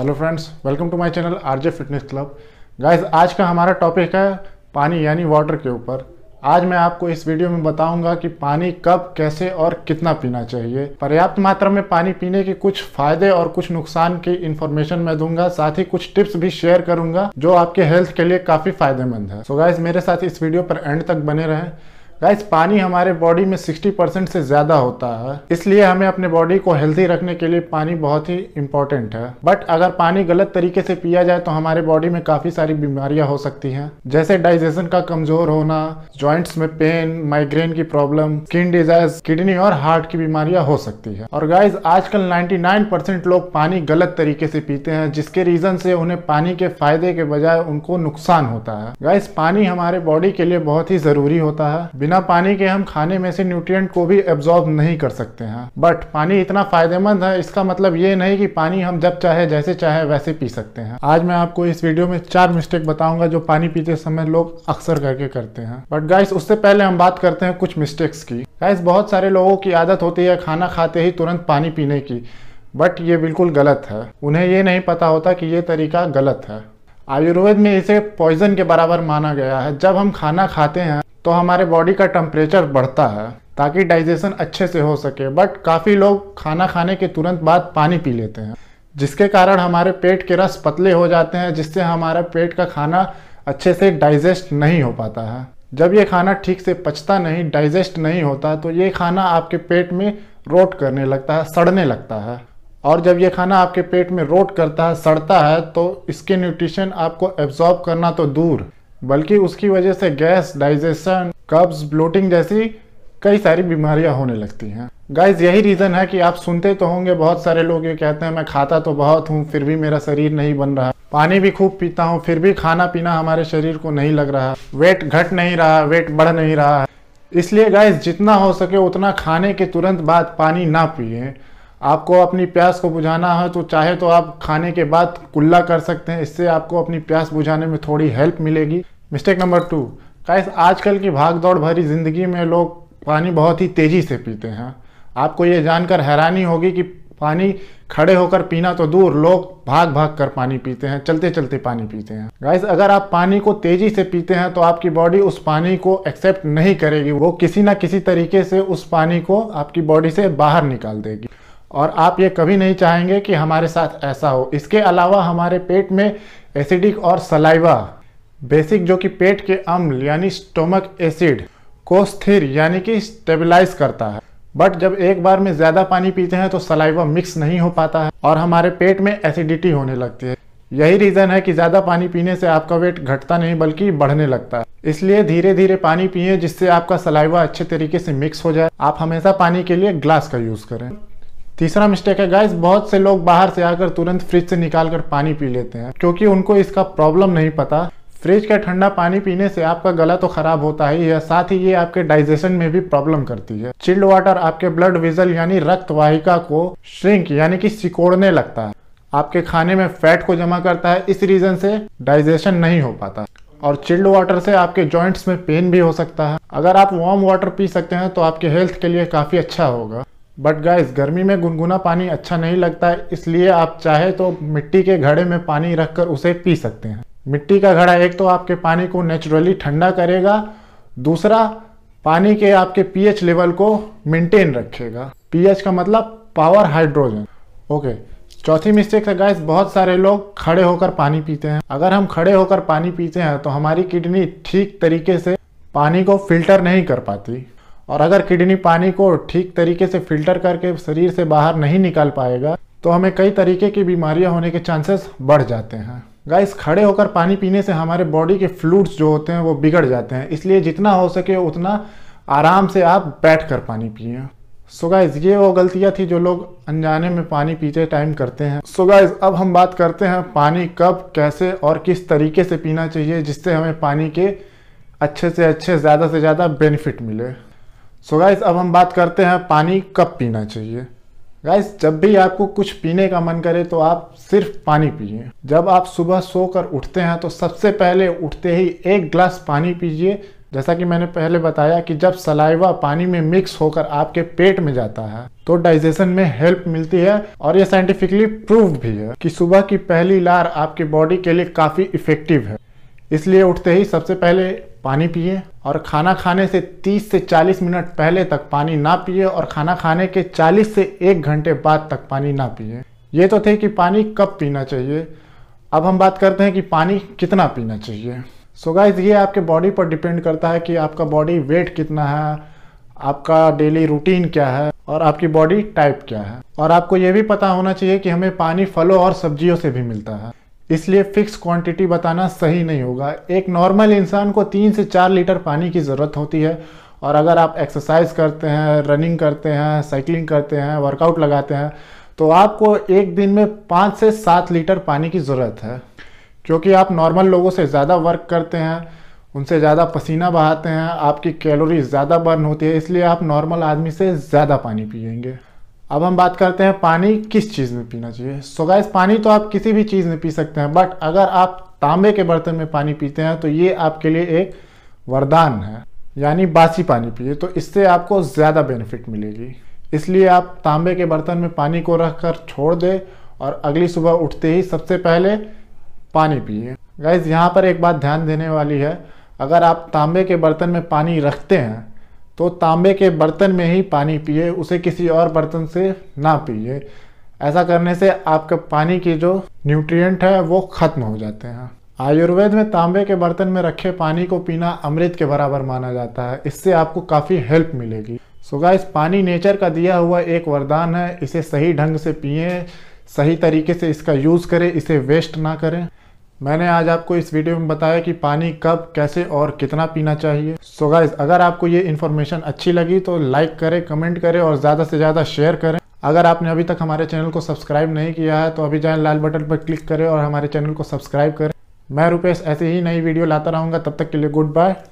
hello friends welcome to my channel RJ fitness club guys आज का हमारा topic है पानी यानी वाटर के ऊपर आज मैं आपको इस वीडियो में बताऊंगा कि पानी कब कैसे और कितना पीना चाहिए पर्याप्त मात्रा में पानी पीने के कुछ फायदे और कुछ नुकसान की इन्फॉर्मेशन मैं दूंगा साथ ही कुछ टिप्स भी शेयर करूंगा जो आपके हेल्थ के लिए काफी फायदेमंद है सो so गाइज मेरे साथ इस वीडियो पर एंड तक बने रहें गाइस पानी हमारे बॉडी में 60 परसेंट से ज़्यादा होता है इसलिए हमें अपने बॉडी को हेल्थी रखने के लिए पानी बहुत ही इंपॉर्टेंट है बट अगर पानी गलत तरीके से पिया जाए तो हमारे बॉडी में काफ़ी सारी बीमारियां हो सकती हैं जैसे डाइजेशन का कमज़ोर होना ज्वाइंट्स में पेन माइग्रेन की प्रॉब्लम स्किन डिजाइज किडनी और हार्ट की बीमारियां हो सकती है और गाइज आजकल नाइन्टी लोग पानी गलत तरीके से पीते हैं जिसके रीजन से उन्हें पानी के फायदे के बजाय उनको नुकसान होता है गाइज पानी हमारे बॉडी के लिए बहुत ही ज़रूरी होता है बिना पानी के हम खाने में से न्यूट्रिएंट को भी एब्जॉर्ब नहीं कर सकते हैं बट पानी इतना फायदेमंद है इसका मतलब ये नहीं कि पानी हम जब चाहे जैसे चाहे वैसे पी सकते हैं आज मैं आपको इस वीडियो में चार मिस्टेक बताऊंगा जो पानी पीते समय लोग अक्सर करके करते हैं बट गाइस उससे पहले हम बात करते हैं कुछ मिस्टेक्स की गाइस बहुत सारे लोगों की आदत होती है खाना खाते ही तुरंत पानी पीने की बट ये बिल्कुल गलत है उन्हें ये नहीं पता होता कि ये तरीका गलत है आयुर्वेद में इसे पॉइजन के बराबर माना गया है जब हम खाना खाते हैं तो हमारे बॉडी का टेम्परेचर बढ़ता है ताकि डाइजेशन अच्छे से हो सके बट काफ़ी लोग खाना खाने के तुरंत बाद पानी पी लेते हैं जिसके कारण हमारे पेट के रस पतले हो जाते हैं जिससे हमारा पेट का खाना अच्छे से डाइजेस्ट नहीं हो पाता है जब ये खाना ठीक से पचता नहीं डाइजेस्ट नहीं होता तो ये खाना आपके पेट में रोट करने लगता है सड़ने लगता है और जब ये खाना आपके पेट में रोट करता है सड़ता है तो इसके न्यूट्रिशन आपको एब्जॉर्ब करना तो दूर बल्कि उसकी वजह से गैस डाइजेशन कब्ज ब्लोटिंग जैसी कई सारी बीमारियां होने लगती हैं गाइज यही रीज़न है कि आप सुनते तो होंगे बहुत सारे लोग ये कहते हैं मैं खाता तो बहुत हूँ फिर भी मेरा शरीर नहीं बन रहा पानी भी खूब पीता हूँ फिर भी खाना पीना हमारे शरीर को नहीं लग रहा वेट घट नहीं रहा वेट बढ़ नहीं रहा इसलिए गाइज जितना हो सके उतना खाने के तुरंत बाद पानी ना पिए आपको अपनी प्यास को बुझाना है तो चाहे तो आप खाने के बाद कुल्ला कर सकते हैं इससे आपको अपनी प्यास बुझाने में थोड़ी हेल्प मिलेगी मिस्टेक नंबर टू कैस आजकल की भागदौड़ भरी ज़िंदगी में लोग पानी बहुत ही तेज़ी से पीते हैं आपको ये जानकर हैरानी होगी कि पानी खड़े होकर पीना तो दूर लोग भाग भाग कर पानी पीते हैं चलते चलते पानी पीते हैं गाइस अगर आप पानी को तेज़ी से पीते हैं तो आपकी बॉडी उस पानी को एक्सेप्ट नहीं करेगी वो किसी ना किसी तरीके से उस पानी को आपकी बॉडी से बाहर निकाल देगी और आप ये कभी नहीं चाहेंगे कि हमारे साथ ऐसा हो इसके अलावा हमारे पेट में एसिडिक और सलाइवा बेसिक जो कि पेट के अम्ल यानी स्टोमक एसिड को स्थिर यानी कि स्टेबलाइज करता है बट जब एक बार में ज़्यादा पानी पीते हैं तो सलाइवा मिक्स नहीं हो पाता है और हमारे पेट में एसिडिटी होने लगती है यही रीज़न है कि ज़्यादा पानी पीने से आपका वेट घटता नहीं बल्कि बढ़ने लगता है इसलिए धीरे धीरे पानी पिए जिससे आपका सलाइवा अच्छे तरीके से मिक्स हो जाए आप हमेशा पानी के लिए ग्लास का यूज़ करें तीसरा मिस्टेक है गाइस बहुत से लोग बाहर से आकर तुरंत फ्रिज से निकाल कर पानी पी लेते हैं क्योंकि उनको इसका प्रॉब्लम नहीं पता फ्रिज का ठंडा पानी पीने से आपका गला तो खराब होता ही है साथ ही ये आपके डाइजेशन में भी प्रॉब्लम करती है चिल्ड वाटर आपके ब्लड विजल यानी रक्त वाहिका को श्रिंक यानी कि सिकोड़ने लगता है आपके खाने में फैट को जमा करता है इस रीजन से डाइजेशन नहीं हो पाता और चिल्ड वाटर से आपके जॉइंट्स में पेन भी हो सकता है अगर आप वार्म वाटर पी सकते हैं तो आपके हेल्थ के लिए काफ़ी अच्छा होगा बट गाइस गर्मी में गुनगुना पानी अच्छा नहीं लगता है इसलिए आप चाहे तो मिट्टी के घड़े में पानी रखकर उसे पी सकते हैं मिट्टी का घड़ा एक तो आपके पानी को नेचुरली ठंडा करेगा दूसरा पानी के आपके पीएच लेवल को मेंटेन रखेगा पीएच का मतलब पावर हाइड्रोजन ओके चौथी मिस्टेक है गैस बहुत सारे लोग खड़े होकर पानी पीते हैं अगर हम खड़े होकर पानी पीते हैं तो हमारी किडनी ठीक तरीके से पानी को फिल्टर नहीं कर पाती और अगर किडनी पानी को ठीक तरीके से फिल्टर करके शरीर से बाहर नहीं निकाल पाएगा तो हमें कई तरीके की बीमारियां होने के चांसेस बढ़ जाते हैं गाइस खड़े होकर पानी पीने से हमारे बॉडी के फ्लूड्स जो होते हैं वो बिगड़ जाते हैं इसलिए जितना हो सके उतना आराम से आप बैठ कर पानी पिए सो गाइस ये वो गलतियाँ थी जो लोग अनजाने में पानी पीते टाइम करते हैं सो so गाइस अब हम बात करते हैं पानी कब कैसे और किस तरीके से पीना चाहिए जिससे हमें पानी के अच्छे से अच्छे ज़्यादा से ज़्यादा बेनिफिट मिले सो so गाइस अब हम बात करते हैं पानी कब पीना चाहिए गाइस जब भी आपको कुछ पीने का मन करे तो आप सिर्फ पानी पीजिए जब आप सुबह सोकर उठते हैं तो सबसे पहले उठते ही एक ग्लास पानी पीजिए जैसा कि मैंने पहले बताया कि जब सलाइवा पानी में मिक्स होकर आपके पेट में जाता है तो डाइजेशन में हेल्प मिलती है और ये साइंटिफिकली प्रूव भी है कि सुबह की पहली लार आपके बॉडी के लिए काफ़ी इफेक्टिव है इसलिए उठते ही सबसे पहले पानी पिए और खाना खाने से 30 से 40 मिनट पहले तक पानी ना पिए और खाना खाने के 40 से एक घंटे बाद तक पानी ना पिए ये तो थे कि पानी कब पीना चाहिए अब हम बात करते हैं कि पानी कितना पीना चाहिए सो so गाइज ये आपके बॉडी पर डिपेंड करता है कि आपका बॉडी वेट कितना है आपका डेली रूटीन क्या है और आपकी बॉडी टाइप क्या है और आपको ये भी पता होना चाहिए कि हमें पानी फलों और सब्जियों से भी मिलता है इसलिए फिक्स क्वांटिटी बताना सही नहीं होगा एक नॉर्मल इंसान को तीन से चार लीटर पानी की ज़रूरत होती है और अगर आप एक्सरसाइज करते हैं रनिंग करते हैं साइकिलिंग करते हैं वर्कआउट लगाते हैं तो आपको एक दिन में पाँच से सात लीटर पानी की ज़रूरत है क्योंकि आप नॉर्मल लोगों से ज़्यादा वर्क करते हैं उनसे ज़्यादा पसीना बहाते हैं आपकी कैलोरी ज़्यादा बर्न होती है इसलिए आप नॉर्मल आदमी से ज़्यादा पानी पियेंगे अब हम बात करते हैं पानी किस चीज़ में पीना चाहिए सो गैस पानी तो आप किसी भी चीज़ में पी सकते हैं बट अगर आप तांबे के बर्तन में पानी पीते हैं तो ये आपके लिए एक वरदान है यानी बासी पानी पिए तो इससे आपको ज़्यादा बेनिफिट मिलेगी इसलिए आप तांबे के बर्तन में पानी को रख कर छोड़ दें और अगली सुबह उठते ही सबसे पहले पानी पिए गैस यहाँ पर एक बात ध्यान देने वाली है अगर आप तांबे के बर्तन में पानी रखते हैं तो तांबे के बर्तन में ही पानी पिए उसे किसी और बर्तन से ना पिए ऐसा करने से आपका पानी की जो न्यूट्रिएंट है वो ख़त्म हो जाते हैं आयुर्वेद में तांबे के बर्तन में रखे पानी को पीना अमृत के बराबर माना जाता है इससे आपको काफ़ी हेल्प मिलेगी सो so गाइस पानी नेचर का दिया हुआ एक वरदान है इसे सही ढंग से पिए सही तरीके से इसका यूज़ करें इसे वेस्ट ना करें मैंने आज आपको इस वीडियो में बताया कि पानी कब कैसे और कितना पीना चाहिए सो so गाइज अगर आपको ये इन्फॉर्मेशन अच्छी लगी तो लाइक करें कमेंट करें और ज़्यादा से ज़्यादा शेयर करें अगर आपने अभी तक हमारे चैनल को सब्सक्राइब नहीं किया है तो अभी जाएं लाल बटन पर क्लिक करें और हमारे चैनल को सब्सक्राइब करें मैं रुपेश ऐसे ही नई वीडियो लाता रहूँगा तब तक के लिए गुड बाय